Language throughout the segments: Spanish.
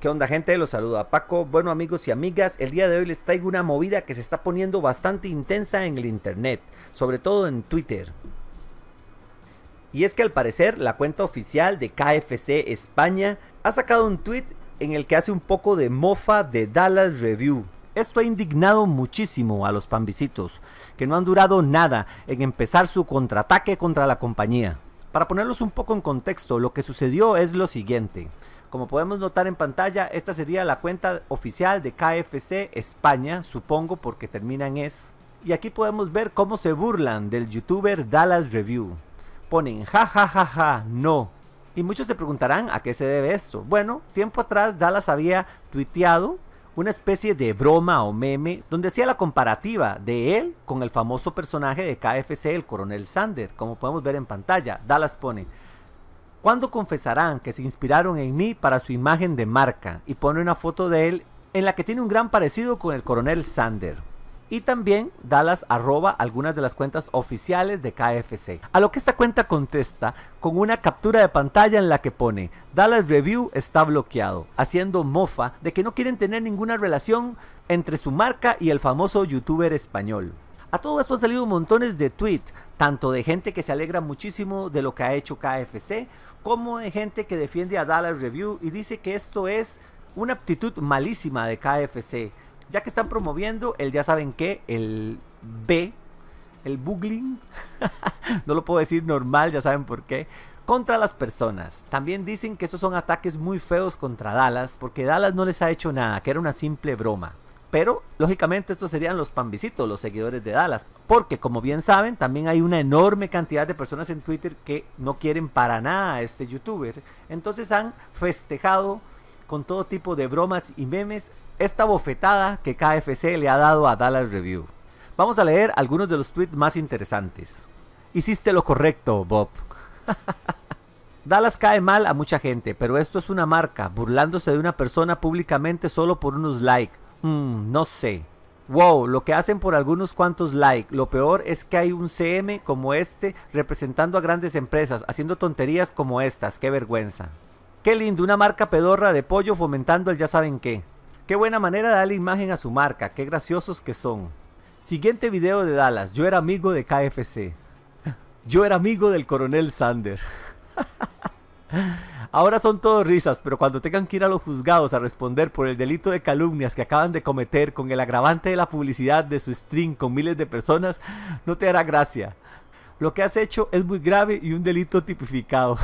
¿Qué onda gente? Los saluda Paco. Bueno amigos y amigas, el día de hoy les traigo una movida que se está poniendo bastante intensa en el internet, sobre todo en Twitter. Y es que al parecer la cuenta oficial de KFC España ha sacado un tweet en el que hace un poco de mofa de Dallas Review. Esto ha indignado muchísimo a los pambisitos, que no han durado nada en empezar su contraataque contra la compañía. Para ponerlos un poco en contexto, lo que sucedió es lo siguiente. Como podemos notar en pantalla, esta sería la cuenta oficial de KFC España, supongo porque terminan es. Y aquí podemos ver cómo se burlan del youtuber Dallas Review. Ponen ja ja ja ja, no. Y muchos se preguntarán a qué se debe esto. Bueno, tiempo atrás Dallas había tuiteado una especie de broma o meme donde hacía la comparativa de él con el famoso personaje de KFC, el coronel Sander, como podemos ver en pantalla. Dallas pone, ¿Cuándo confesarán que se inspiraron en mí para su imagen de marca? Y pone una foto de él en la que tiene un gran parecido con el coronel Sander. Y también Dallas arroba algunas de las cuentas oficiales de KFC. A lo que esta cuenta contesta con una captura de pantalla en la que pone Dallas Review está bloqueado, haciendo mofa de que no quieren tener ninguna relación entre su marca y el famoso youtuber español. A todo esto han salido montones de tweets, tanto de gente que se alegra muchísimo de lo que ha hecho KFC, como de gente que defiende a Dallas Review y dice que esto es una aptitud malísima de KFC, ya que están promoviendo el ya saben qué, el B, el Boogling, no lo puedo decir normal, ya saben por qué, contra las personas. También dicen que esos son ataques muy feos contra Dallas, porque Dallas no les ha hecho nada, que era una simple broma. Pero, lógicamente, estos serían los pambicitos, los seguidores de Dallas. Porque, como bien saben, también hay una enorme cantidad de personas en Twitter que no quieren para nada a este youtuber. Entonces han festejado con todo tipo de bromas y memes esta bofetada que KFC le ha dado a Dallas Review. Vamos a leer algunos de los tweets más interesantes. Hiciste lo correcto, Bob. Dallas cae mal a mucha gente, pero esto es una marca, burlándose de una persona públicamente solo por unos likes Mmm, no sé. Wow, lo que hacen por algunos cuantos like. Lo peor es que hay un CM como este representando a grandes empresas, haciendo tonterías como estas. Qué vergüenza. Qué lindo, una marca pedorra de pollo fomentando el ya saben qué. Qué buena manera de darle imagen a su marca, qué graciosos que son. Siguiente video de Dallas, yo era amigo de KFC. Yo era amigo del coronel Sander. Ahora son todos risas, pero cuando tengan que ir a los juzgados a responder por el delito de calumnias que acaban de cometer con el agravante de la publicidad de su stream con miles de personas, no te hará gracia. Lo que has hecho es muy grave y un delito tipificado.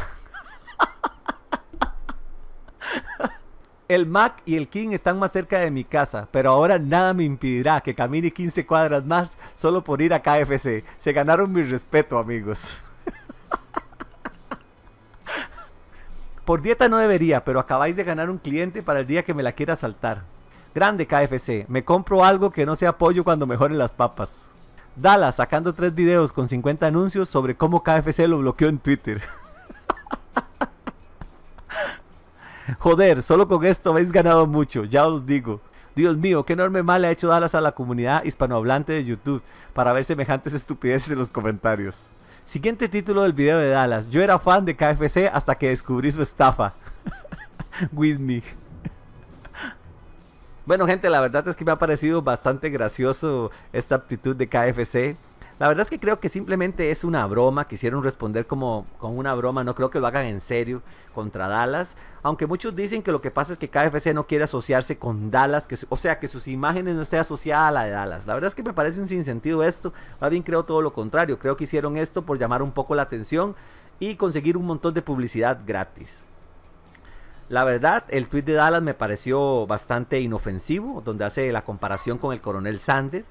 El Mac y el King están más cerca de mi casa, pero ahora nada me impedirá que camine 15 cuadras más solo por ir a KFC. Se ganaron mi respeto, amigos. Por dieta no debería, pero acabáis de ganar un cliente para el día que me la quiera saltar. Grande KFC, me compro algo que no sea pollo cuando mejoren las papas. Dallas sacando tres videos con 50 anuncios sobre cómo KFC lo bloqueó en Twitter. Joder, solo con esto habéis ganado mucho, ya os digo. Dios mío, qué enorme mal ha hecho Dallas a la comunidad hispanohablante de YouTube para ver semejantes estupideces en los comentarios. Siguiente título del video de Dallas. Yo era fan de KFC hasta que descubrí su estafa. With me. Bueno, gente, la verdad es que me ha parecido bastante gracioso esta actitud de KFC. La verdad es que creo que simplemente es una broma. Quisieron responder como con una broma. No creo que lo hagan en serio contra Dallas. Aunque muchos dicen que lo que pasa es que KFC no quiere asociarse con Dallas. Que, o sea, que sus imágenes no estén asociadas a la de Dallas. La verdad es que me parece un sinsentido esto. Más bien creo todo lo contrario. Creo que hicieron esto por llamar un poco la atención y conseguir un montón de publicidad gratis. La verdad, el tweet de Dallas me pareció bastante inofensivo, donde hace la comparación con el coronel Sander.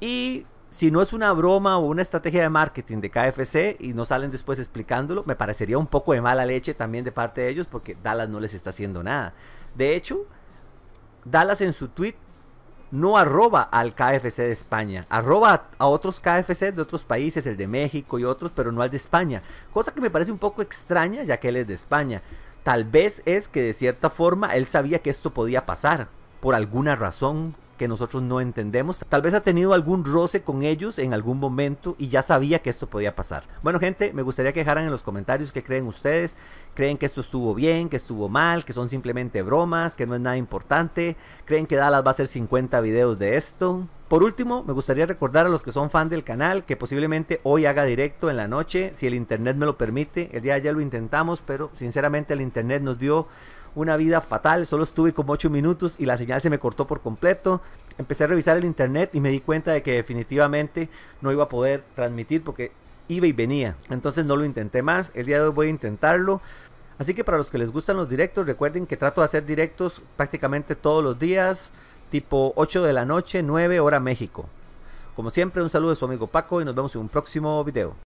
Y si no es una broma o una estrategia de marketing de KFC y no salen después explicándolo, me parecería un poco de mala leche también de parte de ellos porque Dallas no les está haciendo nada. De hecho, Dallas en su tweet no arroba al KFC de España, arroba a otros KFC de otros países, el de México y otros, pero no al de España. Cosa que me parece un poco extraña ya que él es de España. Tal vez es que de cierta forma él sabía que esto podía pasar, por alguna razón que nosotros no entendemos. Tal vez ha tenido algún roce con ellos en algún momento y ya sabía que esto podía pasar. Bueno, gente, me gustaría que dejaran en los comentarios qué creen ustedes. ¿Creen que esto estuvo bien, que estuvo mal, que son simplemente bromas, que no es nada importante? ¿Creen que Dallas va a hacer 50 videos de esto? Por último, me gustaría recordar a los que son fan del canal que posiblemente hoy haga directo en la noche, si el internet me lo permite. El día ya lo intentamos, pero sinceramente el internet nos dio una vida fatal, solo estuve como 8 minutos y la señal se me cortó por completo. Empecé a revisar el internet y me di cuenta de que definitivamente no iba a poder transmitir porque iba y venía. Entonces no lo intenté más, el día de hoy voy a intentarlo. Así que para los que les gustan los directos, recuerden que trato de hacer directos prácticamente todos los días, tipo 8 de la noche, 9 hora México. Como siempre, un saludo de su amigo Paco y nos vemos en un próximo video.